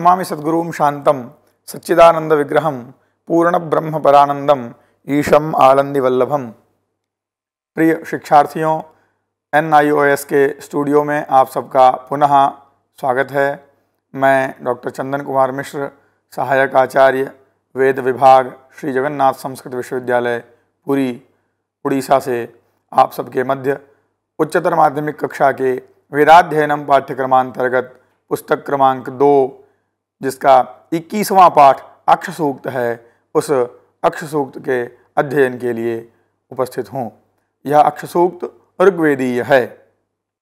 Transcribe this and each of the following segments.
सच्चिदानंद विग्रह पूर्ण ब्रह्म पूर्णब्रह्मपरानन्दम् ईशम आलंदी वल्लभम प्रिय शिक्षार्थियों एन आई ओ एस के स्टूडियो में आप सबका पुनः स्वागत है मैं डॉक्टर चंदन कुमार मिश्र सहायक आचार्य वेद विभाग श्री जगन्नाथ संस्कृत विश्वविद्यालय पुरी उड़ीसा से आप सबके मध्य उच्चतर माध्यमिक कक्षा के वेदाध्ययनम पाठ्यक्रमांतर्गत पुस्तक क्रमांक दो जिसका इक्कीसवां पाठ अक्ष सूक्त है उस अक्ष सूक्त के अध्ययन के लिए उपस्थित हूँ यह अक्ष सूक्त ऋग्वेदीय है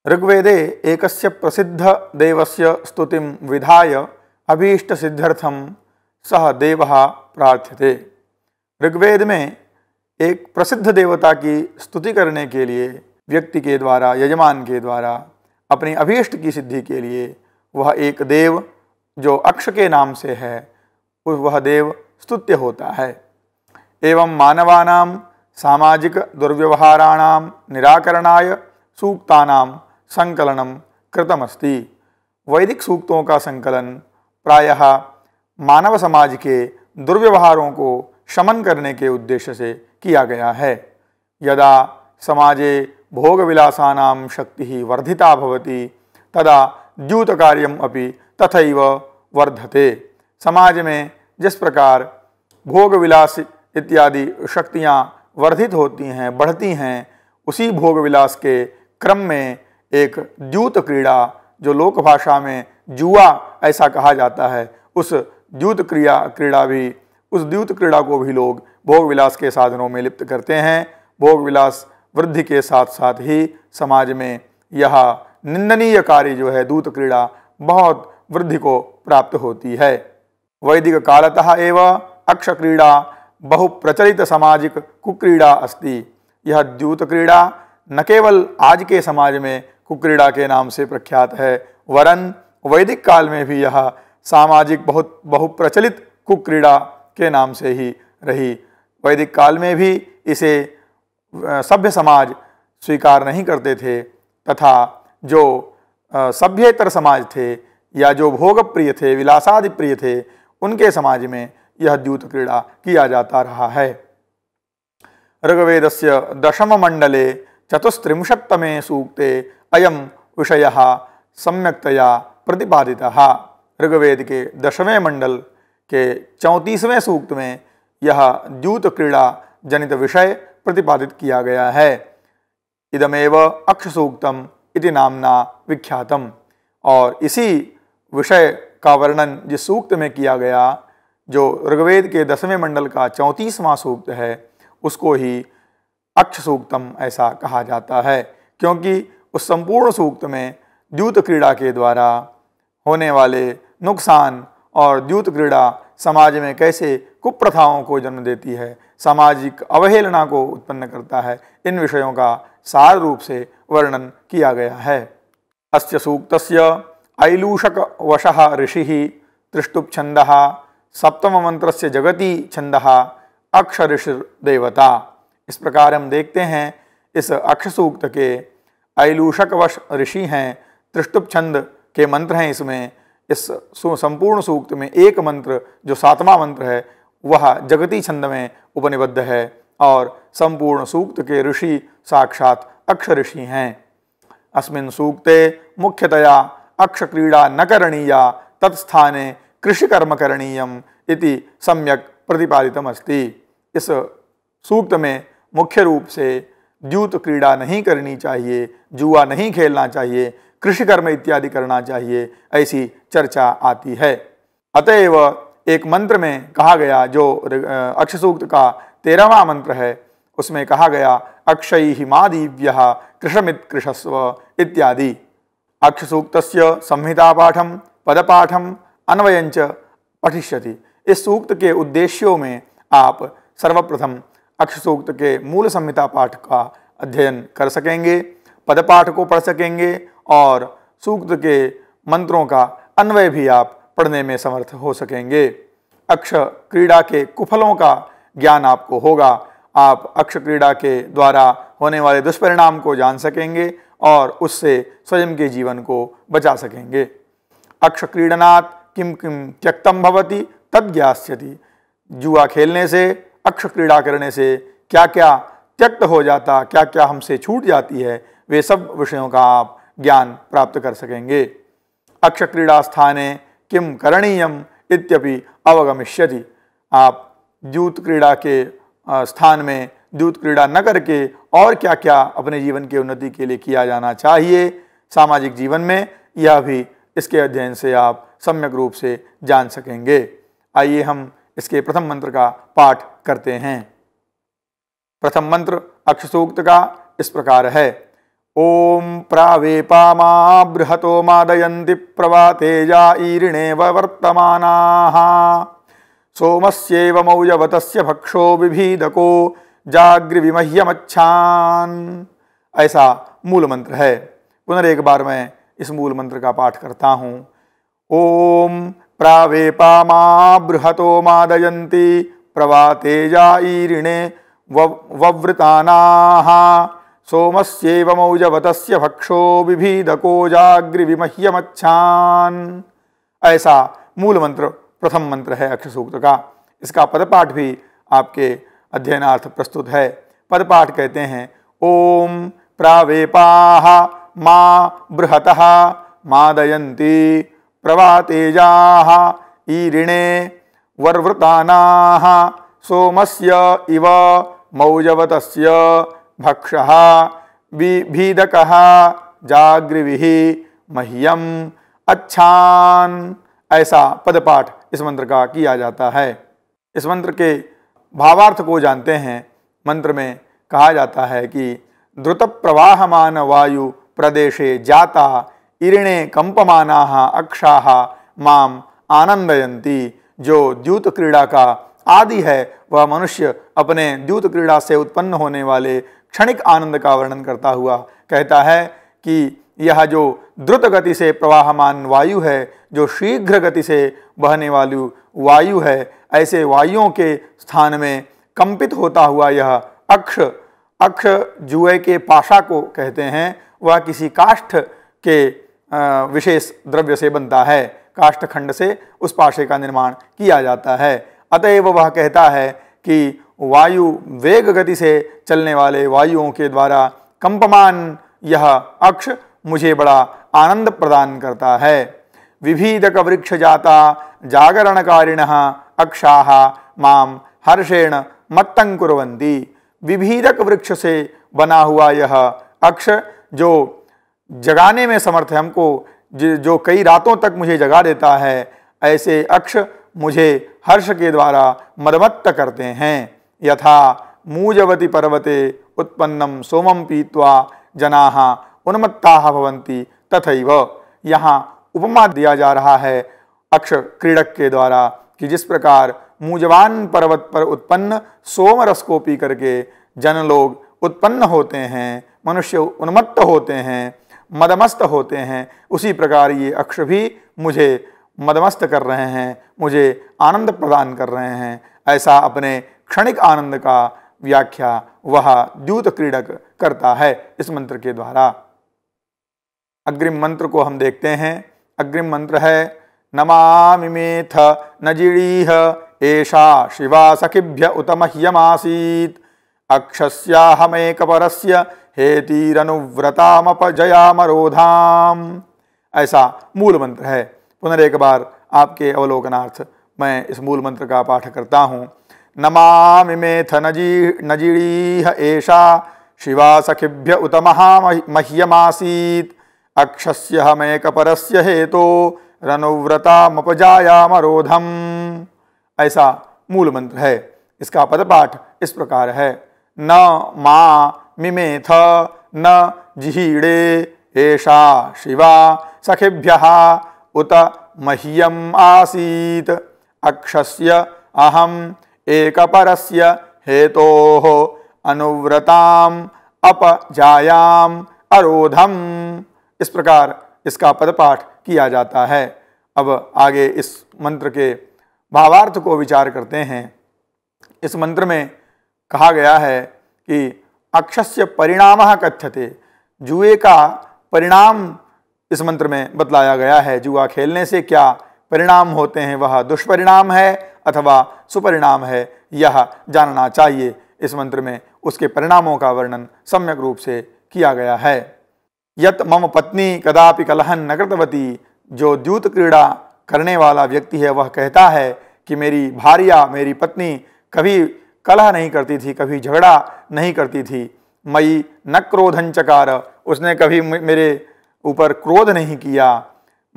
ऋग्वेदे एकस्य प्रसिद्ध देवस्य स्तुतिम विधाय अभीष्ट सिद्धर्थम सह देव प्रार्थ्यते ऋग्वेद में एक प्रसिद्ध देवता की स्तुति करने के लिए व्यक्ति के द्वारा यजमान के द्वारा अपनी अभीष्ट की सिद्धि के लिए वह एक देव जो अक्ष के नाम से है वह देव स्तुत्य होता है एवं मानवानाम सामाजिक दुर्व्यवहाराणाम निराकरणाय सूक्तानाम संकलनम कृतमस्ति वैदिक सूक्तों का संकलन प्रायः मानव समाज के दुर्व्यवहारों को शमन करने के उद्देश्य से किया गया है यदा समाजे विलासा शक्ति वर्धिता भवति तदा द्यूतकार्यम अपि तथैव वर्धते समाज में जिस प्रकार भोग विलास इत्यादि शक्तियाँ वर्धित होती हैं बढ़ती हैं उसी भोग विलास के क्रम में एक द्यूत क्रीड़ा जो लोक भाषा में जुआ ऐसा कहा जाता है उस द्यूत क्रिया क्रीड़ा भी उस द्यूत क्रीड़ा को भी लोग भोग विलास के साधनों में लिप्त करते हैं भोग विलास वृद्धि के साथ साथ ही समाज में यह निंदनीय कार्य जो है दूत क्रीड़ा बहुत वृद्धि को प्राप्त होती है वैदिक कालतः एव अक्ष क्रीडा बहु प्रचलित सामाजिक कुक्रीड़ा अस्ति यह द्यूत क्रीड़ा न केवल आज के समाज में कुक्रीड़ा के नाम से प्रख्यात है वरन वैदिक काल में भी यह सामाजिक बहुत बहुप्रचलित कुक्रीड़ा के नाम से ही रही वैदिक काल में भी इसे सभ्य समाज स्वीकार नहीं करते थे तथा जो सभ्यतर समाज थे या जो भोग प्रिय थे विलासादि प्रिय थे उनके समाज में यह द्यूत क्रीड़ा किया जाता रहा है ऋग्वेद से दशम मंडले चतुस्त्रिंशत्तमे सूक्ते अयम विषय सम्यक्तया प्रतिपादिता ऋग्वेद के दशमें मंडल के चौंतीसवें सूक्त में यह द्यूत क्रीड़ा जनित विषय प्रतिपादित किया गया है इदमेव अक्षसूक्तम इति नामना विख्यातम और इसी विषय का वर्णन जिस सूक्त में किया गया जो ऋग्वेद के दसवें मंडल का चौंतीसवां सूक्त है उसको ही अक्ष सूक्तम ऐसा कहा जाता है क्योंकि उस संपूर्ण सूक्त में द्यूत क्रीड़ा के द्वारा होने वाले नुकसान और द्यूत क्रीड़ा समाज में कैसे कुप्रथाओं को जन्म देती है सामाजिक अवहेलना को उत्पन्न करता है इन विषयों का सार रूप से वर्णन किया गया है अस्य सूक्त ऐलूषकवशः ऋषिः मंत्र से जगति छंद अक्षऋषि देवता इस प्रकार हम देखते हैं इस अक्ष सूक्त के ऐलूषकवश ऋषि हैं त्रिष्टुप छंद के मंत्र हैं इसमें इस संपूर्ण सूक्त में एक मंत्र जो सातवां मंत्र है वह जगती छंद में उपनिबद्ध है और संपूर्ण सूक्त के ऋषि साक्षात अक्ष ऋषि हैं अस्मिन् सूक्ते मुख्यतया अक्षक्रीडा न करनी तत्स्थाने कृषिकर्म करनीय इति सम्यक प्रतिपादित इस सूक्त में मुख्य रूप से द्यूत क्रीड़ा नहीं करनी चाहिए जुआ नहीं खेलना चाहिए कृषि कर्म इत्यादि करना चाहिए ऐसी चर्चा आती है अतएव एक मंत्र में कहा गया जो अक्षसूक्त का तेरहवा मंत्र है उसमें कहा गया अक्षय हिमादिव्य कृषमित कृषस्व इत्यादि संहिता संहितापाठम पदपाठम अन्वयंच पठिष्य इस सूक्त के उद्देश्यों में आप सर्वप्रथम अक्षसूक्त के मूल संहिता पाठ का अध्ययन कर सकेंगे पदपाठ को पढ़ सकेंगे और सूक्त के मंत्रों का अन्वय भी आप पढ़ने में समर्थ हो सकेंगे अक्ष क्रीड़ा के कुफलों का ज्ञान आपको होगा आप अक्ष क्रीड़ा के द्वारा होने वाले दुष्परिणाम को जान सकेंगे और उससे स्वयं के जीवन को बचा सकेंगे अक्ष क्रीडनात् किम किम त्यक्तम भवती तद ज्ञास्यति जुआ खेलने से अक्ष क्रीड़ा करने से क्या क्या त्यक्त हो जाता क्या क्या हमसे छूट जाती है वे सब विषयों का आप ज्ञान प्राप्त कर सकेंगे अक्ष क्रीड़ा स्थाने किम करणीयम इत्यपि अवगमिष्यति आप जूत क्रीड़ा के स्थान में दूत क्रीड़ा न करके और क्या क्या अपने जीवन की उन्नति के लिए किया जाना चाहिए सामाजिक जीवन में यह भी इसके अध्ययन से आप सम्यक रूप से जान सकेंगे आइए हम इसके प्रथम मंत्र का पाठ करते हैं प्रथम मंत्र अक्षसूक्त का इस प्रकार है ओम पामा बृहतो मादयन्ति प्रवातेजा ईरिणे वर्तमानाः सोमस्येव मौजवतस्य भक्षो विभीदको जाग्र विमह्यमच्छान ऐसा मूल मंत्र है एक बार मैं इस मूल मंत्र का पाठ करता हूँ ओम प्रावेपा मा बृहतो मादयंती प्रवातेजा ईरिणे ववृतानाः सोमस्येव मौजवतस्य भक्षो विभीदको जाग्रि विमह्यमच्छान ऐसा मूल मंत्र प्रथम मंत्र है अक्षसूक्त का इसका पदपाठ भी आपके अध्ययनार्थ प्रस्तुत है पदपाठ कहते हैं ओम प्रावेपा मा बृहत मादयंती प्रवातेजा ईरिणे वर्वृताना सोमस्य इव मौजवत भक्ष विभीदक जागृवि मह्यम अच्छा ऐसा पदपाठ इस मंत्र का किया जाता है इस मंत्र के भावार्थ को जानते हैं मंत्र में कहा जाता है कि द्रुत प्रवाहमान वायु प्रदेशे जाता इरिणे कंपमाना अक्षा माम आनंदयंती जो द्यूत क्रीड़ा का आदि है वह मनुष्य अपने द्यूत क्रीड़ा से उत्पन्न होने वाले क्षणिक आनंद का वर्णन करता हुआ कहता है कि यह जो द्रुत गति से प्रवाहमान वायु है जो शीघ्र गति से बहने वाली वायु है ऐसे वायुओं के स्थान में कंपित होता हुआ यह अक्ष अक्ष जुए के पाशा को कहते हैं वह किसी काष्ठ के विशेष द्रव्य से बनता है काष्ठखंड से उस पाशे का निर्माण किया जाता है अतएव वह कहता है कि वायु वेग गति से चलने वाले वायुओं के द्वारा कंपमान यह अक्ष मुझे बड़ा आनंद प्रदान करता है विभीदक वृक्ष जाता जागरणकारिण अक्षा माम हर्षेण मत्तंग कुरवंती विभीदक वृक्ष से बना हुआ यह अक्ष जो जगाने में समर्थ है हमको जो कई रातों तक मुझे जगा देता है ऐसे अक्ष मुझे हर्ष के द्वारा मरमत्त करते हैं यथा मूजवती पर्वते उत्पन्नम सोमम पीत्वा जनाहा उन्मत्ता भवंती तथैव यहाँ उपमा दिया जा रहा है अक्ष क्रीडक के द्वारा कि जिस प्रकार मूजवान पर्वत पर उत्पन्न सोम को पी करके जन लोग उत्पन्न होते हैं मनुष्य उन्मत्त होते हैं मदमस्त होते हैं उसी प्रकार ये अक्ष भी मुझे मदमस्त कर रहे हैं मुझे आनंद प्रदान कर रहे हैं ऐसा अपने क्षणिक आनंद का व्याख्या वह द्यूत क्रीडक करता है इस मंत्र के द्वारा अग्रिम मंत्र को हम देखते हैं अग्रिम मंत्र है नमामिमेथ नजीड़ीह एषा शिवा सखिभ्य उत मह्यमासीत् अक्षस्याहमेकपरस्य हेतीरनुव्रतामपजयामरोधाम ऐसा मूल मंत्र है पुनरेक बार आपके अवलोकनार्थ मैं इस मूल मंत्र का पाठ करता हूँ नमामिमेथ नजी नजीड़ीह एषा शिवा सखिभ्य उत महा मह्यमासीत् अक्षस्य हमेकपरस्य हेतु तो रनुव्रतामपजायामरोधम ऐसा मूल मंत्र है इसका पदपाठ इस प्रकार है न मा मिमेथ न जिहीड़े एषा शिवा सखेभ्य उत मह्यम आसीत अक्षस्य अहम एकपरस्य हेतो अनुव्रताम अपजायाम अरोधम इस प्रकार इसका पदपाठ किया जाता है अब आगे इस मंत्र के भावार्थ को विचार करते हैं इस मंत्र में कहा गया है कि अक्षस्य परिणाम कथ्यते जुए का परिणाम इस मंत्र में बतलाया गया है जुआ खेलने से क्या परिणाम होते हैं वह दुष्परिणाम है अथवा सुपरिणाम है यह जानना चाहिए इस मंत्र में उसके परिणामों का वर्णन सम्यक रूप से किया गया है यत मम पत्नी कदापि कलहन न करतवती जो द्यूत क्रीड़ा करने वाला व्यक्ति है वह कहता है कि मेरी भारिया मेरी पत्नी कभी कलह नहीं करती थी कभी झगड़ा नहीं करती थी मई न क्रोधन चकार उसने कभी मेरे ऊपर क्रोध नहीं किया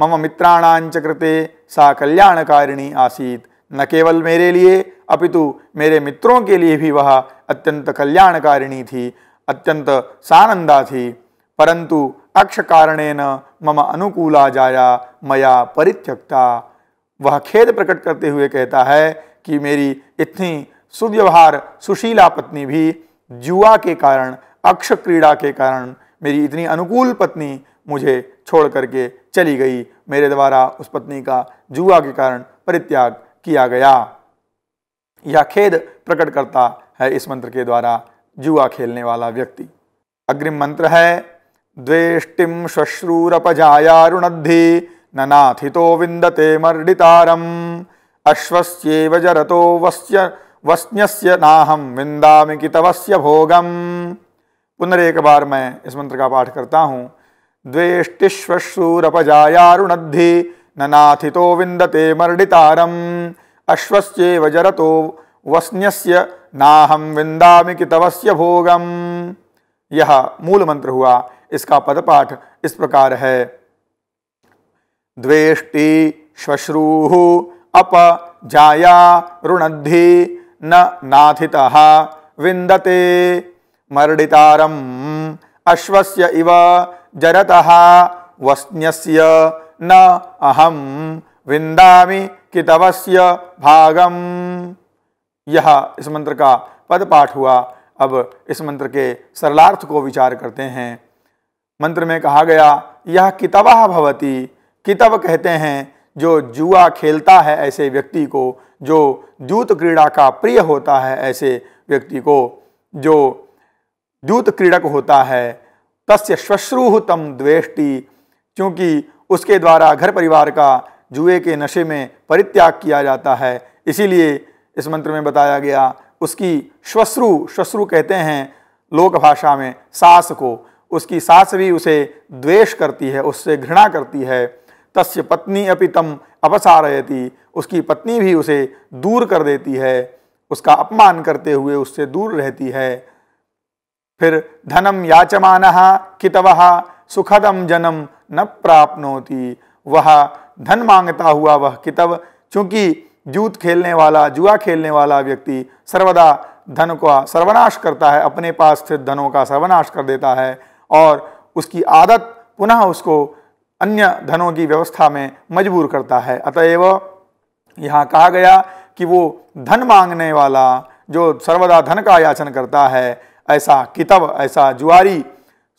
मम मित्राणांच कृते सा कल्याणकारिणी आसीत न केवल मेरे लिए अपितु मेरे मित्रों के लिए भी वह अत्यंत कल्याणकारिणी थी अत्यंत सानंदा थी परंतु अक्ष कारणे न मम अनुकूला जाया मया परित्यक्ता वह खेद प्रकट करते हुए कहता है कि मेरी इतनी सुव्यवहार सुशीला पत्नी भी जुआ के कारण अक्ष क्रीड़ा के कारण मेरी इतनी अनुकूल पत्नी मुझे छोड़ करके चली गई मेरे द्वारा उस पत्नी का जुआ के कारण परित्याग किया गया यह खेद प्रकट करता है इस मंत्र के द्वारा जुआ खेलने वाला व्यक्ति अग्रिम मंत्र है द्वेष्टिं श्वश्रूरपजायारुणद्धि ननाथि विंदते मर्डितारम् अश्वस्येव जरतो वस्य वस्न्यस्य विंदा कि तवस्य भोगम पुनरेक बार मैं इस मंत्र का पाठ करता हूँ द्वेष्टिश्वश्रूरपजायारुणद्धि ननाथि विन्दते विंदते अश्वस्येव जरतो वस्न्यस्य विंदा कि तवस्य भोगम यह मूल मंत्र हुआ इसका पदपाठ इस प्रकार है द्वेष्टि श्वश्रू अप जाया रुणद्धि न नाथिता विंदते मर्डितारम अश्वस्य इव जरतः वस्न्यस्य न अहम विन्दामि कितवस्य भागम यह इस मंत्र का पदपाठ हुआ अब इस मंत्र के सरलार्थ को विचार करते हैं मंत्र में कहा गया यह कितबा भवती कितब कहते हैं जो जुआ खेलता है ऐसे व्यक्ति को जो द्यूत क्रीड़ा का प्रिय होता है ऐसे व्यक्ति को जो द्यूत क्रीड़क होता है तस्य श्वश्रूह तम द्वेष्टि क्योंकि उसके द्वारा घर परिवार का जुए के नशे में परित्याग किया जाता है इसीलिए इस मंत्र में बताया गया उसकी श्वश्रु श्वश्रु कहते हैं लोक भाषा में सास को उसकी सास भी उसे द्वेष करती है उससे घृणा करती है तस् पत्नी अपि तम अपसारयती उसकी पत्नी भी उसे दूर कर देती है उसका अपमान करते हुए उससे दूर रहती है फिर धनम याचमान कितव सुखदम जनम न प्राप्नोती वह धन मांगता हुआ वह कितव चूँकि जूत खेलने वाला जुआ खेलने वाला व्यक्ति सर्वदा धन का सर्वनाश करता है अपने पास स्थित धनों का सर्वनाश कर देता है और उसकी आदत पुनः उसको अन्य धनों की व्यवस्था में मजबूर करता है अतएव यहाँ कहा गया कि वो धन मांगने वाला जो सर्वदा धन का याचन करता है ऐसा कितब ऐसा जुआरी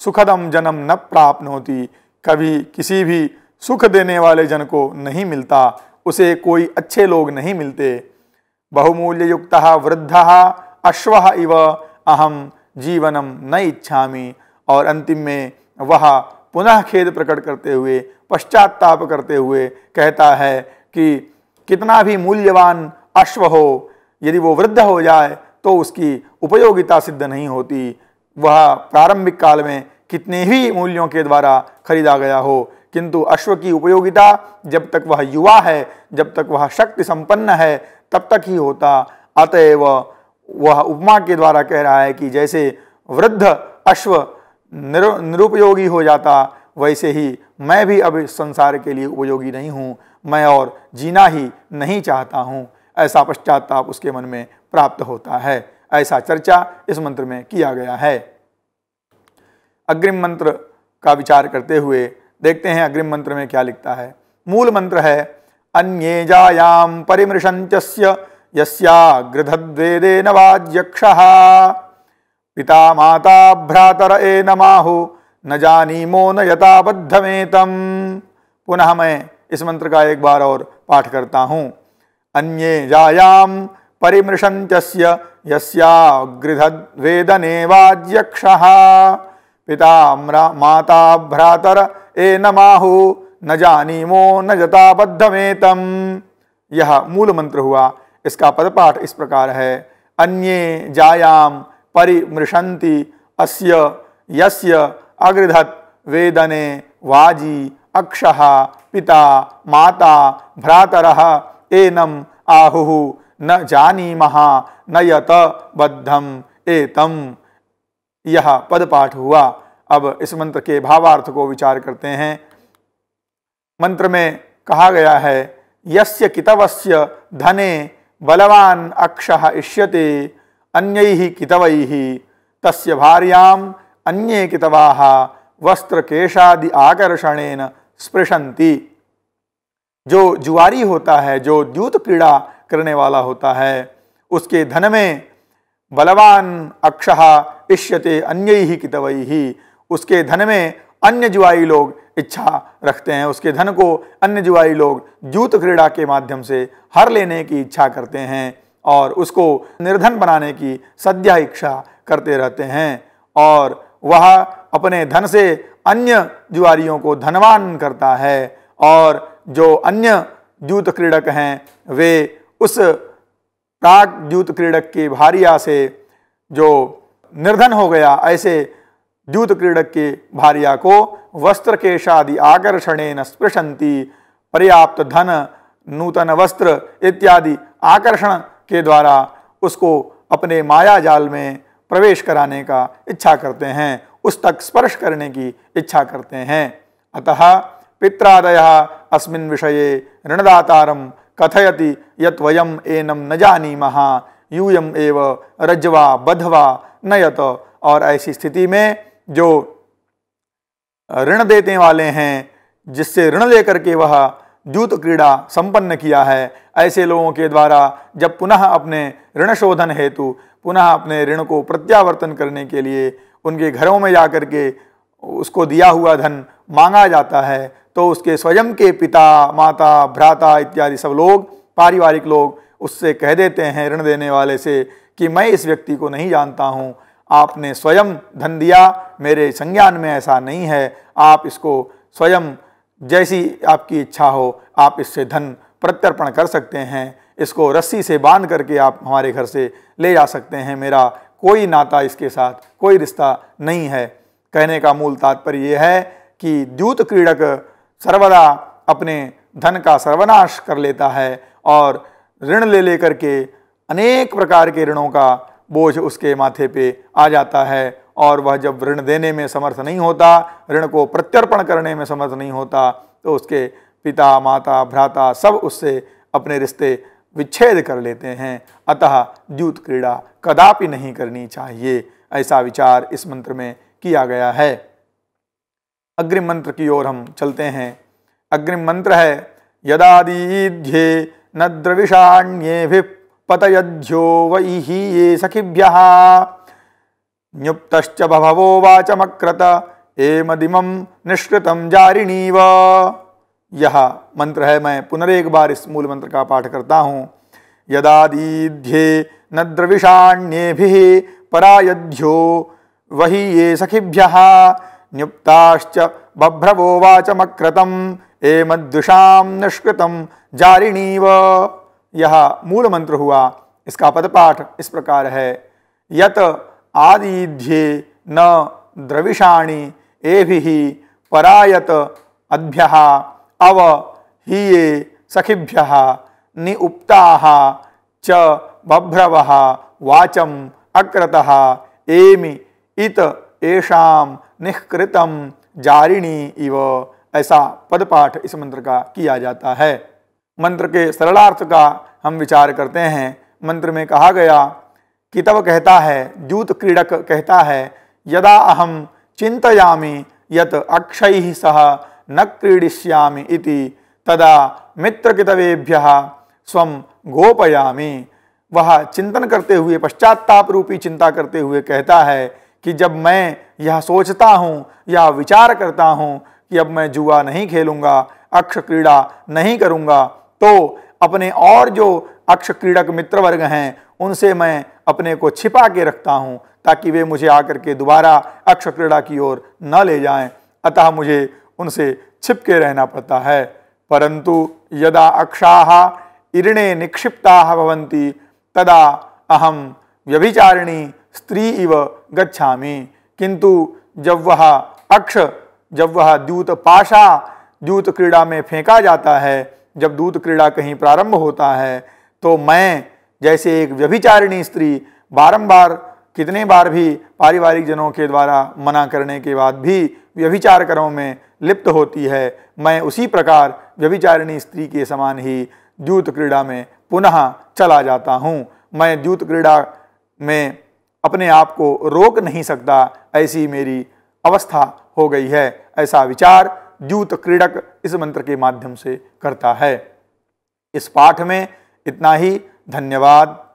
सुखदम जन्म न प्राप्त होती कभी किसी भी सुख देने वाले जन को नहीं मिलता उसे कोई अच्छे लोग नहीं मिलते बहुमूल्य युक्त वृद्ध अश्व इव अहम जीवनम न इच्छा और अंतिम में वह पुनः खेद प्रकट करते हुए पश्चाताप करते हुए कहता है कि कितना भी मूल्यवान अश्व हो यदि वो वृद्ध हो जाए तो उसकी उपयोगिता सिद्ध नहीं होती वह प्रारंभिक काल में कितने ही मूल्यों के द्वारा खरीदा गया हो किंतु अश्व की उपयोगिता जब तक वह युवा है जब तक वह शक्ति संपन्न है तब तक ही होता अतएव वह उपमा के द्वारा कह रहा है कि जैसे वृद्ध अश्व निरुपयोगी हो जाता वैसे ही मैं भी अब इस संसार के लिए उपयोगी नहीं हूँ मैं और जीना ही नहीं चाहता हूँ ऐसा पश्चाताप उसके मन में प्राप्त होता है ऐसा चर्चा इस मंत्र में किया गया है अग्रिम मंत्र का विचार करते हुए देखते हैं अग्रिम मंत्र में क्या लिखता है मूल मंत्र है अन्येजायाम परिमृशंच यृधद्वेदे नवाज्यक्ष पिता माता भ्रातर ए न माहो न जानीमो न यताबद्धमेतम पुनः मैं इस मंत्र का एक बार और पाठ करता हूँ अन्ये जायाम परिमृशंत यस्याग्रधद्वेदने वाज्यक्ष पिता माता भ्रातर ए नमाहु न जानीमो न जता बद्धमेतम यह मूल मंत्र हुआ इसका पदपाठ इस प्रकार है अन्ये जायाम परिमृशंति अस्य यस्य अग्रधत वेदने वाजी अक्ष पिता माता भ्रातर एनम आहु न जानीम न यत बद्धम एतम यह पदपाठ हुआ अब इस मंत्र के भावार्थ को विचार करते हैं मंत्र में कहा गया है यस्य कितवस्य धने बलवान अक्ष इष्यते अन्य कितवै तस्य भार्याम अन्ये कितवाः वस्त्र केशादि आकर्षणेन स्पृशंती जो जुआरी होता है जो द्यूत क्रीड़ा करने वाला होता है उसके धन में बलवान अक्ष इष्यते अन्य ही कितवई ही उसके धन में अन्य जुआई लोग इच्छा रखते हैं उसके धन को अन्य जुआई लोग जूत क्रीड़ा के माध्यम से हर लेने की इच्छा करते हैं और उसको निर्धन बनाने की सद्या इच्छा करते रहते हैं और वह अपने धन से अन्य जुआरियों को धनवान करता है और जो अन्य जूत क्रीड़क हैं वे उस प्राग जूत क्रीड़क की भारिया से जो निर्धन हो गया ऐसे द्यूत के भार्या को वस्त्र केशादि आकर्षणेन स्पृशंती पर्याप्त धन नूतन वस्त्र इत्यादि आकर्षण के द्वारा उसको अपने माया जाल में प्रवेश कराने का इच्छा करते हैं उस तक स्पर्श करने की इच्छा करते हैं अतः पित्रादय अस्मिन् विषय ऋणदातारम कथयति यत् एनम न जानीम यूयम एव रज्वा बधवा नयत और ऐसी स्थिति में जो ऋण देने वाले हैं जिससे ऋण लेकर के वह द्यूत क्रीड़ा संपन्न किया है ऐसे लोगों के द्वारा जब पुनः अपने ऋण शोधन हेतु पुनः अपने ऋण को प्रत्यावर्तन करने के लिए उनके घरों में जाकर के उसको दिया हुआ धन मांगा जाता है तो उसके स्वयं के पिता माता भ्राता इत्यादि सब लोग पारिवारिक लोग उससे कह देते हैं ऋण देने वाले से कि मैं इस व्यक्ति को नहीं जानता हूँ आपने स्वयं धन दिया मेरे संज्ञान में ऐसा नहीं है आप इसको स्वयं जैसी आपकी इच्छा हो आप इससे धन प्रत्यर्पण कर सकते हैं इसको रस्सी से बांध करके आप हमारे घर से ले जा सकते हैं मेरा कोई नाता इसके साथ कोई रिश्ता नहीं है कहने का मूल तात्पर्य यह है कि द्यूत क्रीड़क सर्वदा अपने धन का सर्वनाश कर लेता है और ऋण ले लेकर के अनेक प्रकार के ऋणों का बोझ उसके माथे पे आ जाता है और वह जब ऋण देने में समर्थ नहीं होता ऋण को प्रत्यर्पण करने में समर्थ नहीं होता तो उसके पिता माता भ्राता सब उससे अपने रिश्ते विच्छेद कर लेते हैं अतः द्यूत क्रीड़ा कदापि नहीं करनी चाहिए ऐसा विचार इस मंत्र में किया गया है अग्रिम मंत्र की ओर हम चलते हैं अग्रिम मंत्र है यदादीध्ये न द्रविषाण्ये भी पतयध्यो वै ये सखिभ्य न्युप्तश्च बभवो वाचमक्रत एमदिमं निष्कृतं जारिणीव यह मंत्र है मैं पुनरेक बार इस मूल मंत्र का पाठ करता हूँ यदादीध्ये न द्रविषाण्ये परायध्यो वही ये सखिभ्यः न्युप्ताश्च ए एमद्विषां निष्कृत जारिणीव यह मूल मंत्र हुआ इसका पदपाठ इस प्रकार है यत आदिध्ये न द्रविषाणी एभि परायत अद्य अव ही सखिभ्य नि च बभ्रव वाचम अक्रत एमि इत एशाम निष्कृत जारिणी इव ऐसा पदपाठ इस मंत्र का किया जाता है मंत्र के सरलार्थ का हम विचार करते हैं मंत्र में कहा गया कि तब कहता है दूत क्रीडक कहता है यदा अहम चिंतयामी यत अक्षय सह न क्रीडिष्यामी इति तदा कितवेभ्य स्व गोपयामी वह चिंतन करते हुए पश्चाताप रूपी चिंता करते हुए कहता है कि जब मैं यह सोचता हूँ यह विचार करता हूँ कि अब मैं जुआ नहीं खेलूँगा अक्ष क्रीड़ा नहीं करूँगा तो अपने और जो अक्ष क्रीड़क मित्र वर्ग हैं उनसे मैं अपने को छिपा के रखता हूँ ताकि वे मुझे आकर के दोबारा अक्ष क्रीड़ा की ओर न ले जाएं अतः मुझे उनसे छिपके रहना पड़ता है परंतु यदा अक्षा इरणे निक्षिप्ता तदा अहम व्यभिचारिणी स्त्री इव गच्छामि किंतु जब वह अक्ष जब वह द्यूत पाशा द्यूत क्रीड़ा में फेंका जाता है जब दूत क्रीड़ा कहीं प्रारंभ होता है तो मैं जैसे एक व्यभिचारिणी स्त्री बारंबार कितने बार भी पारिवारिक जनों के द्वारा मना करने के बाद भी व्यभिचार करों में लिप्त होती है मैं उसी प्रकार व्यभिचारिणी स्त्री के समान ही द्यूत क्रीड़ा में पुनः चला जाता हूँ मैं द्यूत क्रीड़ा में अपने आप को रोक नहीं सकता ऐसी मेरी अवस्था हो गई है ऐसा विचार द्यूत क्रीडक इस मंत्र के माध्यम से करता है इस पाठ में इतना ही धन्यवाद